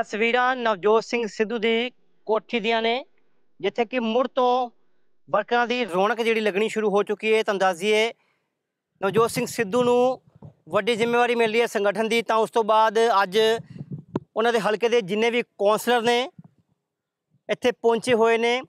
ਤਸਵੀਰਾਂ ਨਵਜੋਤ ਸਿੰਘ ਸਿੱਧੂ ਦੀ ਕੋਠੀ ਦੀਆਂ ਨੇ ਜਿੱਥੇ ਕਿ ਮੁੜ ਤੋਂ ਵਰਕਰਾਂ ਦੀ ਰੌਣਕ ਜਿਹੜੀ ਲੱਗਣੀ ਸ਼ੁਰੂ ਹੋ ਚੁੱਕੀ ਹੈ ਤੁਹਾਨੂੰ ਦੱਸ ਨਵਜੋਤ ਸਿੰਘ ਸਿੱਧੂ ਨੂੰ ਵੱਡੀ ਜ਼ਿੰਮੇਵਾਰੀ ਮਿਲੀ ਹੈ ਸੰਗਠਨ ਦੀ ਤਾਂ ਉਸ ਤੋਂ ਬਾਅਦ ਅੱਜ ਉਹਨਾਂ ਦੇ ਹਲਕੇ ਦੇ ਜਿੰਨੇ ਵੀ ਕੌਂਸਲਰ ਨੇ ਇੱਥੇ ਪਹੁੰਚੇ ਹੋਏ ਨੇ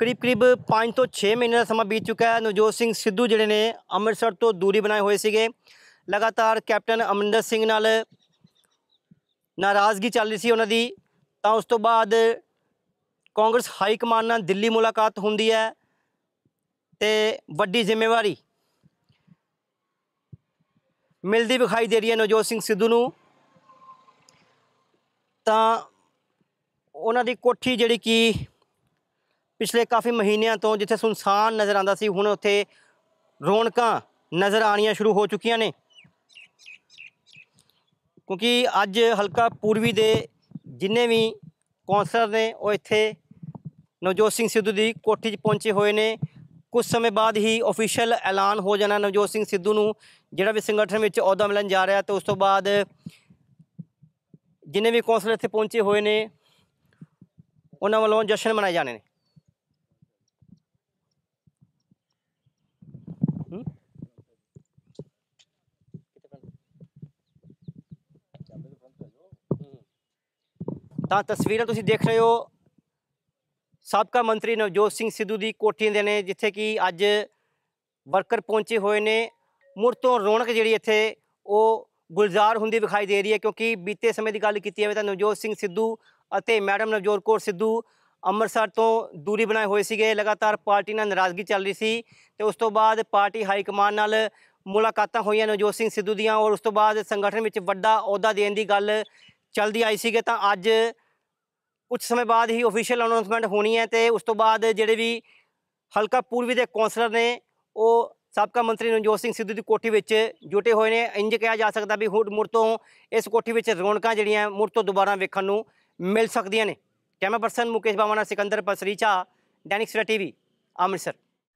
ਕਰੀਬ ਕਰੀਬ 5 ਤੋਂ 6 ਮਹੀਨੇ ਦਾ ਸਮਾਂ ਬੀਤ ਚੁੱਕਾ ਹੈ ਨਵਜੋਤ ਸਿੰਘ ਸਿੱਧੂ ਜਿਹੜੇ ਨੇ ਅੰਮ੍ਰਿਤਸਰ ਤੋਂ ਦੂਰੀ ਬਣਾਏ ਹੋਏ ਸੀਗੇ ਲਗਾਤਾਰ ਕੈਪਟਨ ਅਮਰਿੰਦਰ ਸਿੰਘ ਨਾਲ ਨਾਰਾਜ਼ਗੀ ਚੱਲ ਰਹੀ ਸੀ ਉਹਨਾਂ ਦੀ ਤਾਂ ਉਸ ਤੋਂ ਬਾਅਦ ਕਾਂਗਰਸ ਹਾਈ ਕਮਾਨ ਨਾਲ ਦਿੱਲੀ ਮੁਲਾਕਾਤ ਹੁੰਦੀ ਹੈ ਤੇ ਵੱਡੀ ਜ਼ਿੰਮੇਵਾਰੀ ਮਿਲਦੀ ਵਿਖਾਈ ਦੇ ਰਹੀ ਹੈ ਨਵਜੋਤ ਸਿੰਘ ਸਿੱਧੂ ਨੂੰ ਤਾਂ ਉਹਨਾਂ ਦੀ ਕੋਠੀ ਜਿਹੜੀ ਕਿ ਪਿਛਲੇ ਕਾਫੀ ਮਹੀਨਿਆਂ ਤੋਂ ਜਿੱਥੇ ਸੁਨਸਾਨ ਨਜ਼ਰ ਆਂਦਾ ਸੀ ਹੁਣ ਉੱਥੇ ਰੌਣਕਾਂ ਨਜ਼ਰ ਆਣੀਆਂ ਸ਼ੁਰੂ ਹੋ ਚੁੱਕੀਆਂ ਨੇ ਕਿਉਂਕਿ ਅੱਜ ਹਲਕਾ ਪੂਰਬੀ ਦੇ ਜਿੰਨੇ ਵੀ ਕੌਂਸਲਰ ਨੇ ਉਹ ਇੱਥੇ ਨਵਜੋਤ ਸਿੰਘ ਸਿੱਧੂ ਦੀ ਕੋਠੀ 'ਚ ਪਹੁੰਚੇ ਹੋਏ ਨੇ ਕੁਝ ਸਮੇਂ ਬਾਅਦ ਹੀ ਅਫੀਸ਼ੀਅਲ ਐਲਾਨ ਹੋ ਜਾਣਾ ਨਵਜੋਤ ਸਿੰਘ ਸਿੱਧੂ ਨੂੰ ਜਿਹੜਾ ਵੀ ਸੰਗਠਨ ਵਿੱਚ ਅਹੁਦਾ ਮਿਲਣ ਜਾ ਰਿਹਾ ਤੇ ਉਸ ਤੋਂ ਬਾਅਦ ਜਿੰਨੇ ਵੀ ਕੌਂਸਲਰ ਇੱਥੇ ਪਹੁੰਚੇ ਹੋਏ ਨੇ ਉਹਨਾਂ ਵੱਲੋਂ ਜਸ਼ਨ ਮਨਾਏ ਜਾਣੇ ਨੇ ਤਾਂ ਤਸਵੀਰਾਂ ਤੁਸੀਂ ਦੇਖ ਰਹੇ ਹੋ ਸਾਬਕਾ ਮੰਤਰੀ ਨਵਜੋਤ ਸਿੰਘ ਸਿੱਧੂ ਦੀ ਕੋਠੀ ਦੇ ਨੇ ਜਿੱਥੇ ਕਿ ਅੱਜ ਵਰਕਰ ਪਹੁੰਚੇ ਹੋਏ ਨੇ ਮੁਰ ਤੋਂ ਰੌਣਕ ਜਿਹੜੀ ਇੱਥੇ ਉਹ ਗੁਲਜ਼ਾਰ ਹੁੰਦੀ ਵਿਖਾਈ ਦੇ ਰਹੀ ਹੈ ਕਿਉਂਕਿ ਬੀਤੇ ਸਮੇਂ ਦੀ ਗੱਲ ਕੀਤੀ ਜਾਵੇ ਤਾਂ ਨਵਜੋਤ ਸਿੰਘ ਸਿੱਧੂ ਅਤੇ ਮੈਡਮ ਨਵਜੋਤ ਕੌਰ ਸਿੱਧੂ ਅੰਮ੍ਰਿਤਸਰ ਤੋਂ ਦੂਰੀ ਬਣਾਏ ਹੋਏ ਸੀਗੇ ਲਗਾਤਾਰ ਪਾਰਟੀ ਨਾਲ ਨਾਰਾਜ਼ਗੀ ਚੱਲ ਰਹੀ ਸੀ ਤੇ ਉਸ ਤੋਂ ਬਾਅਦ ਪਾਰਟੀ ਹਾਈ ਕਮਾਨ ਨਾਲ ਮੁਲਾਕਾਤਾਂ ਹੋਈਆਂ ਨਵਜੋਤ ਸਿੰਘ ਸਿੱਧੂ ਦੀਆਂ ਔਰ ਉਸ ਤੋਂ ਬਾਅਦ ਸੰਗਠਨ ਵਿੱਚ ਵੱਡਾ ਅਹੁਦਾ ਦੇਣ ਦੀ ਗੱਲ ਚੱਲਦੀ ਆਈ ਸੀਗੇ ਤਾਂ ਅੱਜ ਕੁਝ ਸਮੇਂ ਬਾਅਦ ਹੀ ਅਫੀਸ਼ੀਅਲ ਅਨਾਉਂਸਮੈਂਟ ਹੋਣੀ ਹੈ ਤੇ ਉਸ ਤੋਂ ਬਾਅਦ ਜਿਹੜੇ ਵੀ ਹਲਕਾ ਪੂਰਬੀ ਦੇ ਕੌਂਸਲਰ ਨੇ ਉਹ ਸਾਬਕਾ ਮੰਤਰੀ ਨਵਜੋਤ ਸਿੰਘ ਸਿੱਧੂ ਦੀ ਕੋਠੀ ਵਿੱਚ ਜੁਟੇ ਹੋਏ ਨੇ ਇੰਜ ਕਿਹਾ ਜਾ ਸਕਦਾ ਵੀ ਹੁਣ ਮੁਰ ਤੋਂ ਇਸ ਕੋਠੀ ਵਿੱਚ ਰੌਣਕਾਂ ਜਿਹੜੀਆਂ ਮੁਰ ਤੋਂ ਦੁਬਾਰਾ ਵੇਖਣ ਨੂੰ ਮਿਲ ਸਕਦੀਆਂ ਨੇ ਕੈਮਰਾ ਪਰਸਨ ਮੁਕੇਸ਼ ਬਾਵਾਨਾ ਸਿਕੰਦਰ ਪਸਰੀਚਾ ਡੈਨਿਕਸ ਰਾ ਟੀਵੀ ਅੰਮ੍ਰਿਤਸਰ